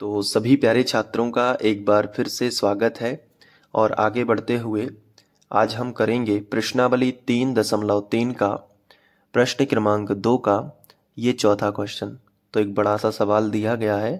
तो सभी प्यारे छात्रों का एक बार फिर से स्वागत है और आगे बढ़ते हुए आज हम करेंगे प्रश्नावली तीन दशमलव तीन का प्रश्न क्रमांक दो का ये चौथा क्वेश्चन तो एक बड़ा सा सवाल दिया गया है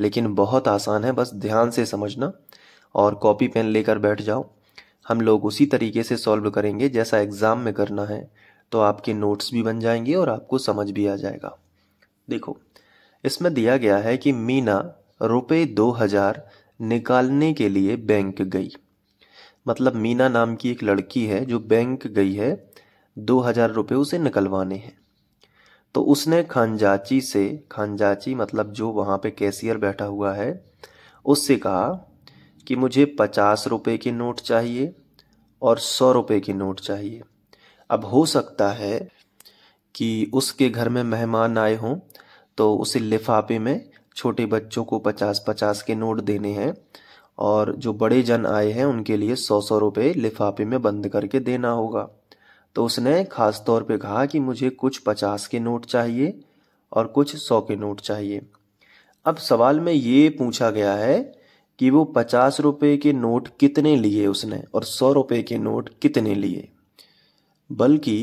लेकिन बहुत आसान है बस ध्यान से समझना और कॉपी पेन लेकर बैठ जाओ हम लोग उसी तरीके से सॉल्व करेंगे जैसा एग्ज़ाम में करना है तो आपके नोट्स भी बन जाएंगे और आपको समझ भी आ जाएगा देखो इसमें दिया गया है कि मीना रुपये दो हजार निकालने के लिए बैंक गई मतलब मीना नाम की एक लड़की है जो बैंक गई है दो हजार रुपये उसे निकलवाने हैं तो उसने खानजाची से खानजाची मतलब जो वहाँ पे कैशियर बैठा हुआ है उससे कहा कि मुझे पचास रुपये के नोट चाहिए और सौ रुपये के नोट चाहिए अब हो सकता है कि उसके घर में मेहमान आए हों तो उसे लिफाफे में छोटे बच्चों को पचास पचास के नोट देने हैं और जो बड़े जन आए हैं उनके लिए सौ सौ रुपये लिफाफे में बंद करके देना होगा तो उसने ख़ास तौर पे कहा कि मुझे कुछ पचास के नोट चाहिए और कुछ सौ के नोट चाहिए अब सवाल में ये पूछा गया है कि वो पचास रुपये के नोट कितने लिए उसने और सौ रुपये के नोट कितने लिए बल्कि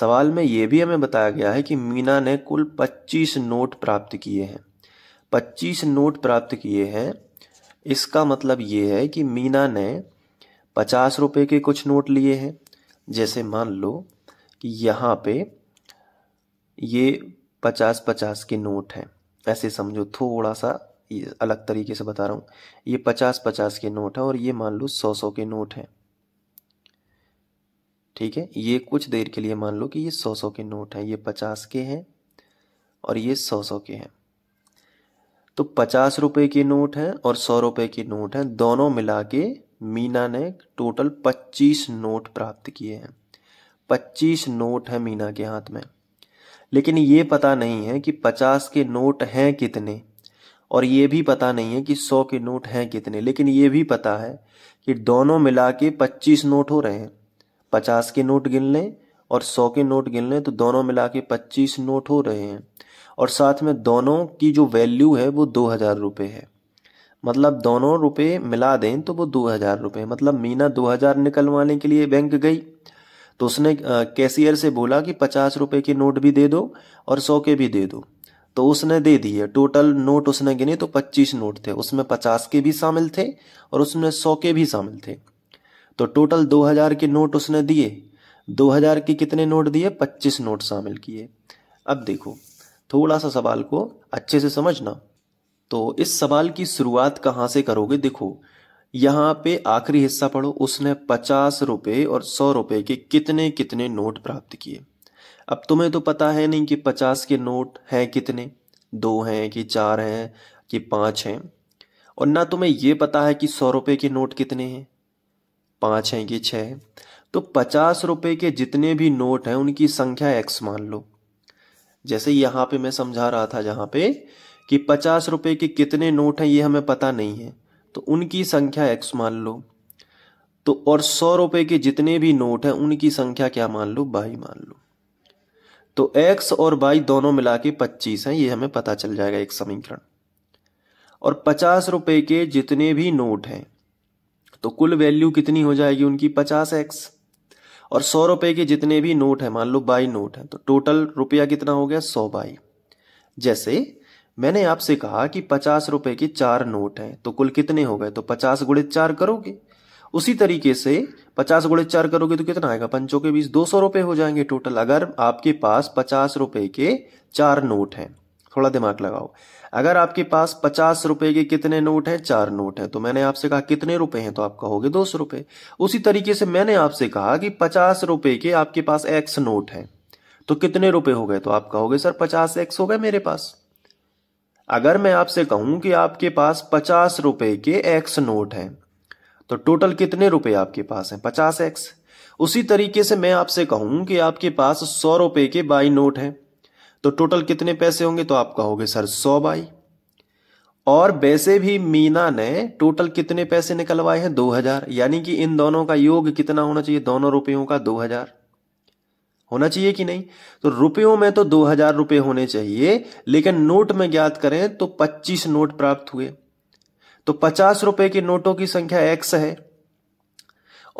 सवाल में ये भी हमें बताया गया है कि मीना ने कुल पच्चीस नोट प्राप्त किए हैं पच्चीस नोट प्राप्त किए हैं इसका मतलब ये है कि मीना ने पचास रुपये के कुछ नोट लिए हैं जैसे मान लो कि यहाँ पे ये पचास पचास के नोट हैं ऐसे समझो थोड़ा सा अलग तरीके से बता रहा हूँ ये पचास पचास के नोट हैं और ये मान लो सौ सौ के नोट हैं ठीक है ये कुछ देर के लिए मान लो कि ये सौ सौ के नोट हैं ये पचास के हैं और ये सौ सौ के हैं तो पचास रुपए की नोट है और सौ रुपए की नोट है दोनों मिला के मीना ने टोटल पच्चीस नोट प्राप्त किए हैं पच्चीस नोट है मीना के हाथ में लेकिन ये पता नहीं है कि पचास के नोट हैं कितने और ये भी पता नहीं है कि सौ के नोट हैं कितने लेकिन ये भी पता है कि दोनों मिला के पच्चीस नोट हो रहे हैं पचास के नोट गिन लें और सौ के नोट गिन लें तो दोनों मिला के पच्चीस नोट हो रहे हैं और साथ में दोनों की जो वैल्यू है वो दो हज़ार रुपये है मतलब दोनों रुपये मिला दें तो वो दो हज़ार रुपये मतलब मीना दो हज़ार निकलवाने के लिए बैंक गई तो उसने कैशियर से बोला कि पचास रुपये के नोट भी दे दो और सौ के भी दे दो तो उसने दे दिए टोटल नोट उसने गिने तो पच्चीस नोट थे उसमें पचास के भी शामिल थे और उसमें सौ के भी शामिल थे तो टोटल दो हज़ार के नोट उसने दिए दो हज़ार के कितने नोट दिए पच्चीस नोट शामिल किए अब देखो थोड़ा सा सवाल को अच्छे से समझना तो इस सवाल की शुरुआत कहां से करोगे देखो यहां पे आखिरी हिस्सा पढ़ो उसने पचास रुपए और सौ रुपए के कितने कितने नोट प्राप्त किए अब तुम्हें तो पता है नहीं कि पचास के नोट हैं कितने दो हैं कि चार हैं कि पांच हैं और ना तुम्हें ये पता है कि सौ रुपए के नोट कितने हैं पांच हैं कि छह हैं तो पचास रुपए के जितने भी नोट हैं उनकी संख्या एक्स मान लो जैसे यहाँ पे मैं समझा रहा था जहाँ पे कि पचास रुपए के कितने नोट हैं ये हमें पता नहीं है तो उनकी संख्या एक्स मान लो तो और सौ रुपए के जितने भी नोट हैं उनकी संख्या क्या मान लो बाई मान लो तो एक्स और बाई दोनों मिला के पच्चीस है ये हमें पता चल जाएगा एक समीकरण और पचास रुपए के जितने भी नोट हैं तो कुल वैल्यू कितनी हो जाएगी उनकी पचास एक्स और सौ रुपए के जितने भी नोट है मान लो बाई नोट है तो टोटल रुपया कितना हो गया सौ बाई जैसे मैंने आपसे कहा कि पचास रुपए के चार नोट हैं तो कुल कितने हो गए तो पचास गुड़े चार करोगे उसी तरीके से पचास गुड़े चार करोगे तो कितना आएगा पंचों के बीच दो सौ रुपये हो जाएंगे टोटल अगर आपके पास पचास रुपए के चार नोट हैं थोड़ा दिमाग लगाओ अगर आपके पास पचास रुपए के कितने नोट हैं चार नोट हैं तो मैंने आपसे कहा कितने रुपए हैं तो आप कहोगे दो सौ रुपए उसी तरीके से मैंने आपसे कहा कि पचास रुपए के आपके पास एक्स नोट हैं तो कितने रुपए हो गए तो आप कहोगे सर पचास एक्स हो गए मेरे पास अगर मैं आपसे कहूं कि आपके पास पचास रुपए के एक्स नोट हैं तो टोटल कितने रुपए आपके पास हैं पचास एक्स उसी तरीके से मैं आपसे कहूं कि आपके पास सौ रुपए के बाई नोट हैं तो टोटल कितने पैसे होंगे तो आप कहोगे सर सौ बाई और वैसे भी मीना ने टोटल कितने पैसे निकलवाए हैं दो हजार यानी कि इन दोनों का योग कितना होना चाहिए दोनों रुपयों का दो हजार होना चाहिए कि नहीं तो रुपयों में तो दो हजार रुपये होने चाहिए लेकिन नोट में ज्ञात करें तो पच्चीस नोट प्राप्त हुए तो पचास रुपए के नोटों की संख्या एक्स है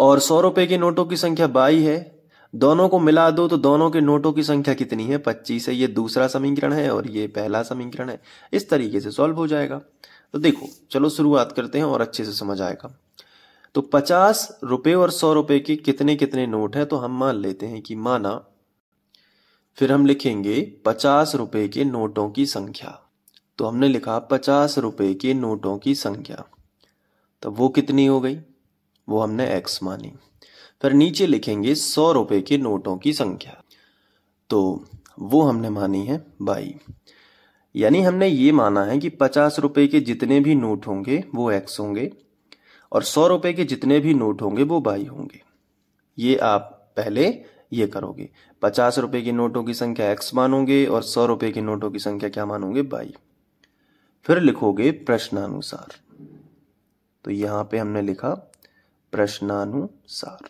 और सौ रुपए के नोटों की संख्या बाई है दोनों को मिला दो तो दोनों के नोटों की संख्या कितनी है पच्चीस है ये दूसरा समीकरण है और ये पहला समीकरण है इस तरीके से सॉल्व हो जाएगा तो देखो चलो शुरुआत करते हैं और अच्छे से समझ आएगा तो पचास रुपए और सौ रुपए के कितने कितने नोट हैं तो हम मान लेते हैं कि माना फिर हम लिखेंगे पचास रुपए के नोटों की संख्या तो हमने लिखा पचास रुपए के नोटों की संख्या तो वो कितनी हो गई वो हमने एक्स मानी फिर नीचे लिखेंगे सौ रुपए के नोटों की संख्या तो वो हमने मानी है बाई यानी हमने ये माना है कि पचास रुपए के जितने भी नोट होंगे वो एक्स होंगे और सौ रुपए के जितने भी नोट होंगे वो बाई होंगे ये आप पहले ये करोगे पचास रुपए के नोटों की संख्या एक्स मानोगे और सौ रुपए के नोटों की संख्या क्या मानोगे बाई फिर लिखोगे प्रश्नानुसार तो यहां पे हमने लिखा प्रश्नानुसार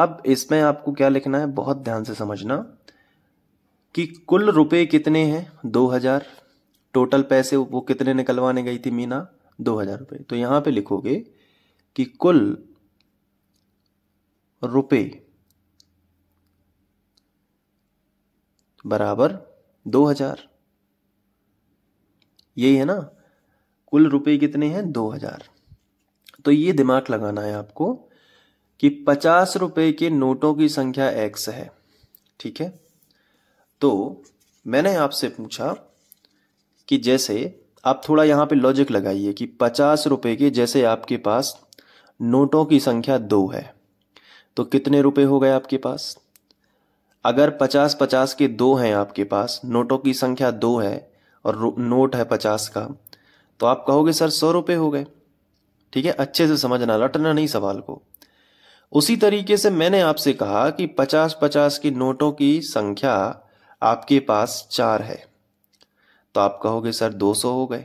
अब इसमें आपको क्या लिखना है बहुत ध्यान से समझना कि कुल रुपए कितने हैं दो हजार टोटल पैसे वो कितने निकलवाने गई थी मीना दो हजार रुपये तो यहां पे लिखोगे कि कुल रुपए बराबर दो हजार यही है ना कुल रुपए कितने हैं दो हजार तो ये दिमाग लगाना है आपको कि पचास रुपए के नोटों की संख्या एक्स है ठीक है तो मैंने आपसे पूछा कि जैसे आप थोड़ा यहां पे लॉजिक लगाइए कि पचास रुपए के जैसे आपके पास नोटों की संख्या दो है तो कितने रुपए हो गए आपके पास अगर पचास पचास के दो हैं आपके पास नोटों की संख्या दो है और नोट है पचास का तो आप कहोगे सर सौ रुपए हो गए ठीक है अच्छे से समझना रटना नहीं सवाल को उसी तरीके से मैंने आपसे कहा कि पचास पचास की नोटों की संख्या आपके पास चार है तो आप कहोगे सर दो सौ हो गए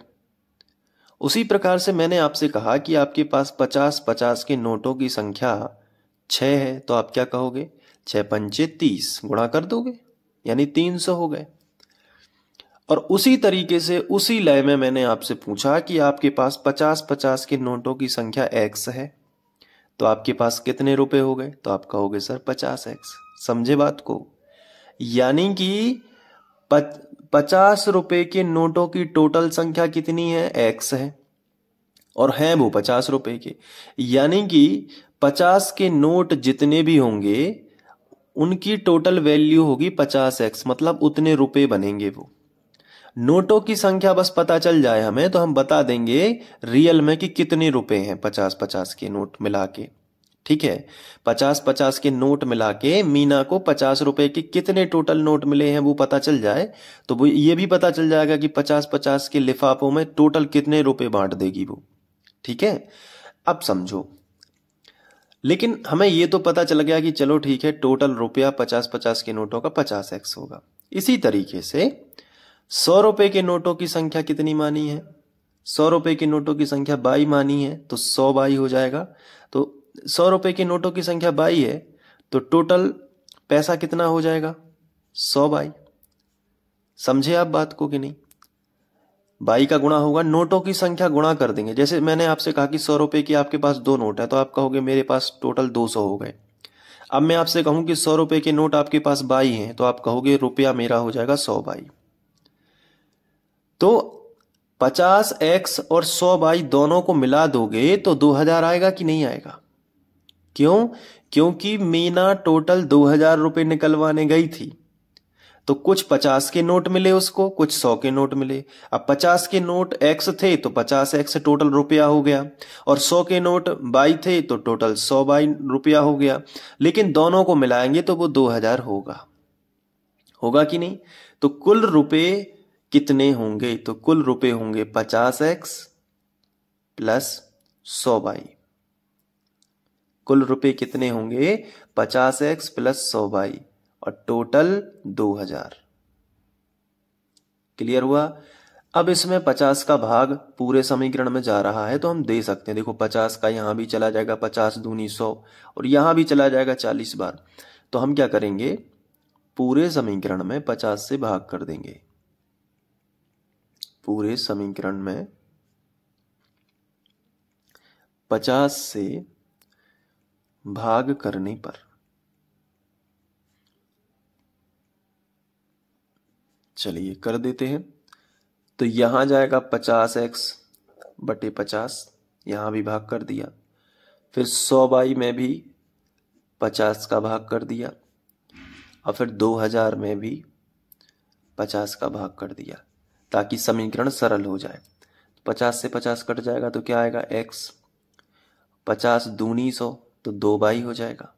उसी प्रकार से मैंने आपसे कहा कि आपके पास पचास पचास के नोटों की संख्या छ है तो आप क्या कहोगे छह पंचे तीस गुणा कर दोगे यानी तीन सौ हो गए और उसी तरीके से उसी लय में मैंने आपसे पूछा कि आपके पास पचास पचास के नोटों की संख्या एक्स है तो आपके पास कितने रुपए हो गए तो आप कहोगे सर पचास एक्स समझे बात को यानी कि पचास रुपए के नोटों की टोटल संख्या कितनी है एक्स है और हैं वो पचास रुपए के यानी कि पचास के नोट जितने भी होंगे उनकी टोटल वैल्यू होगी पचास एक्स मतलब उतने रुपए बनेंगे वो नोटों की संख्या बस पता चल जाए हमें तो हम बता देंगे रियल में कि कितने रुपए हैं पचास पचास के नोट मिला के ठीक है पचास पचास के नोट मिला के मीना को पचास रुपए के कितने टोटल नोट मिले हैं वो पता चल जाए तो वो ये भी पता चल जाएगा कि पचास पचास के लिफाफों में टोटल कितने रुपए बांट देगी वो ठीक है अब समझो लेकिन हमें ये तो पता चल गया कि चलो ठीक है टोटल रुपया पचास पचास के नोटों का पचास एक्स होगा इसी तरीके से सौ रुपए के नोटों की संख्या कितनी मानी है सौ रुपए के नोटों की संख्या बाई मानी है तो सौ बाई हो जाएगा तो सौ रुपए के नोटों की संख्या बाई है तो टोटल पैसा कितना हो जाएगा सौ बाई समझे आप बात को कि नहीं बाई का गुणा होगा नोटों की संख्या गुणा कर देंगे जैसे मैंने आपसे कहा कि सौ रुपए की आपके पास दो नोट है तो आप कहोगे मेरे पास टोटल दो सौ हो गए अब मैं आपसे कहूं कि सौ रुपए के नोट आपके पास बाई हैं तो आप कहोगे रुपया मेरा हो जाएगा सौ बाई तो पचास एक्स और सौ दोनों को मिला दोगे तो दो हजार आएगा कि नहीं आएगा क्यों क्योंकि मीना टोटल दो हजार रुपए निकलवाने गई थी तो कुछ पचास के नोट मिले उसको कुछ सौ के नोट मिले अब पचास के नोट एक्स थे तो पचास एक्स टोटल रुपया हो गया और सौ के नोट बाई थे तो टोटल सौ बाई रुपया हो गया लेकिन दोनों को मिलाएंगे तो वो दो हजार होगा होगा कि नहीं तो कुल रुपये कितने होंगे तो कुल रुपए होंगे पचास एक्स प्लस सौ बाई कुल रुपए कितने होंगे पचास एक्स प्लस सौ बाई और टोटल दो हजार क्लियर हुआ अब इसमें पचास का भाग पूरे समीकरण में जा रहा है तो हम दे सकते हैं देखो पचास का यहां भी चला जाएगा पचास दूनी सौ और यहां भी चला जाएगा चालीस बार तो हम क्या करेंगे पूरे समीकरण में पचास से भाग कर देंगे पूरे समीकरण में पचास से भाग करने पर चलिए कर देते हैं तो यहां जाएगा पचास एक्स बटे पचास यहां भी भाग कर दिया फिर सौ बाई में भी पचास का भाग कर दिया और फिर दो हजार में भी पचास का भाग कर दिया ताकि समीकरण सरल हो जाए पचास से पचास कट जाएगा तो क्या आएगा एक्स पचास दूनी सौ तो दो बाई हो जाएगा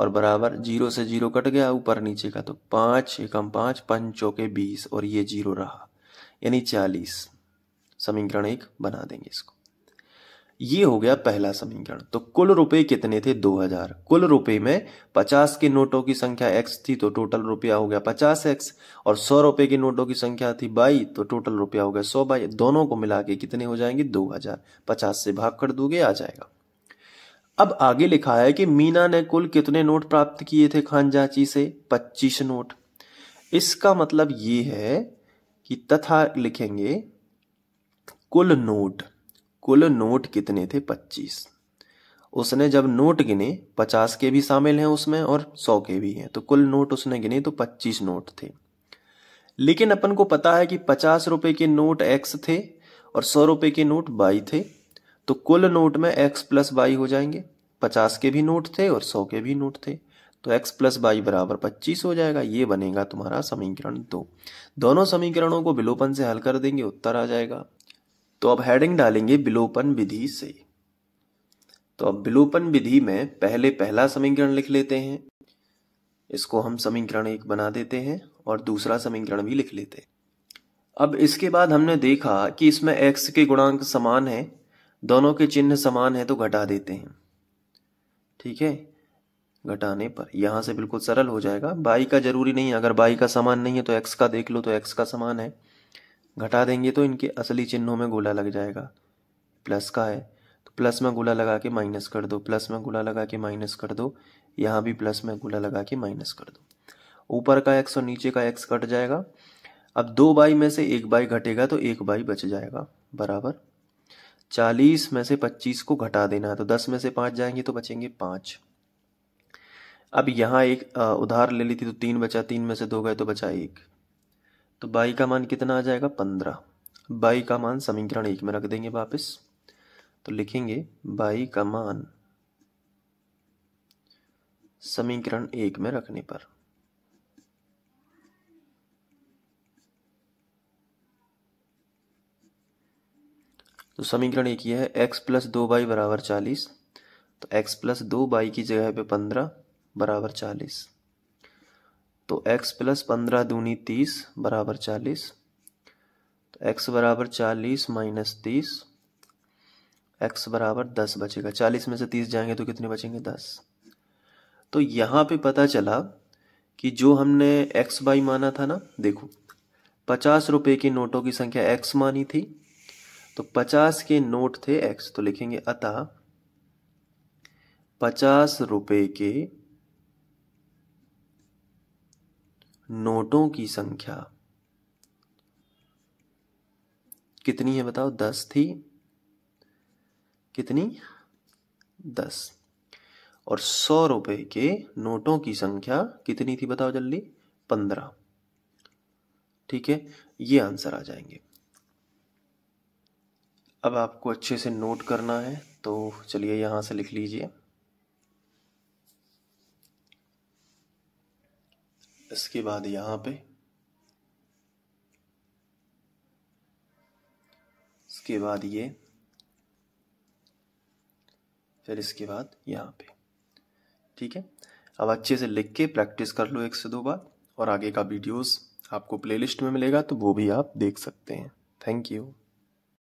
और बराबर जीरो से जीरो कट गया ऊपर नीचे का तो पांच एकम पांच पंचों के बीस और ये जीरो रहा यानी चालीस समीकरण एक बना देंगे इसको ये हो गया पहला समीकरण तो कुल रुपए कितने थे 2000 कुल रुपए में 50 के नोटों की संख्या x थी तो टोटल रुपया हो गया 50x और 100 रुपए के नोटों की संख्या थी बाई तो टोटल रुपया हो गया 100 बाई दोनों को मिला के कितने हो जाएंगे 2000 50 से भाग कर दोगे आ जाएगा अब आगे लिखा है कि मीना ने कुल कितने नोट प्राप्त किए थे खानजाची से पच्चीस नोट इसका मतलब ये है कि तथा लिखेंगे कुल नोट कुल नोट कितने थे पच्चीस उसने जब नोट गिने पचास के भी शामिल हैं उसमें और सौ के भी हैं तो कुल नोट उसने गिने तो पच्चीस नोट थे लेकिन अपन को पता है कि पचास रुपए के नोट एक्स थे और सौ रुपए के नोट बाई थे तो कुल नोट में एक्स प्लस बाई हो जाएंगे पचास के भी नोट थे और सौ के भी नोट थे तो एक्स प्लस बाई बराबर पच्चीस हो जाएगा ये बनेगा तुम्हारा समीकरण दो दोनों समीकरणों को विलोपन से हल कर देंगे उत्तर आ जाएगा तो अब हेडिंग डालेंगे विलोपन विधि से तो अब विलोपन विधि में पहले पहला समीकरण लिख लेते हैं इसको हम समीकरण एक बना देते हैं और दूसरा समीकरण भी लिख लेते हैं अब इसके बाद हमने देखा कि इसमें एक्स के गुणांक समान है दोनों के चिन्ह समान है तो घटा देते हैं ठीक है घटाने पर यहां से बिल्कुल सरल हो जाएगा बाई का जरूरी नहीं अगर बाई का समान नहीं है तो एक्स का देख लो तो एक्स का समान है घटा देंगे तो इनके असली चिन्हों में गोला लग जाएगा प्लस का है तो प्लस में गोला लगा के माइनस कर दो प्लस में गोला लगा के माइनस कर दो यहाँ भी प्लस में गोला लगा के माइनस कर दो ऊपर का एक्स और नीचे का एक्स कट जाएगा अब दो बाई में से एक बाई घटेगा तो एक बाई बच जाएगा बराबर चालीस में से पच्चीस को घटा देना है तो दस में से पांच जाएंगे तो बचेंगे पांच अब यहां एक उधार ले ली थी तो तीन बचा तीन में से दो गए तो बचा एक तो बाई का मान कितना आ जाएगा पंद्रह बाई का मान समीकरण एक में रख देंगे वापस तो लिखेंगे बाई का मान समीकरण एक में रखने पर तो समीकरण एक ही है एक्स प्लस दो बाई बराबर चालीस तो एक्स प्लस दो बाई की जगह पे पंद्रह बराबर चालीस x प्लस पंद्रह दूनी तीस बराबर चालीस तो x बराबर चालीस माइनस तीस एक्स बराबर दस बचेगा चालीस में से तीस जाएंगे तो कितने बचेंगे दस तो यहाँ पे पता चला कि जो हमने x बाई माना था ना देखो पचास रुपये के नोटों की संख्या x मानी थी तो पचास के नोट थे x तो लिखेंगे अतः पचास रुपये के नोटों की संख्या कितनी है बताओ दस थी कितनी दस और सौ रुपए के नोटों की संख्या कितनी थी बताओ जल्दी पंद्रह ठीक है ये आंसर आ जाएंगे अब आपको अच्छे से नोट करना है तो चलिए यहां से लिख लीजिए इसके बाद यहाँ पे इसके बाद ये फिर इसके बाद यहाँ पे ठीक है अब अच्छे से लिख के प्रैक्टिस कर लो एक से दो बार और आगे का वीडियोस आपको प्लेलिस्ट में मिलेगा तो वो भी आप देख सकते हैं थैंक यू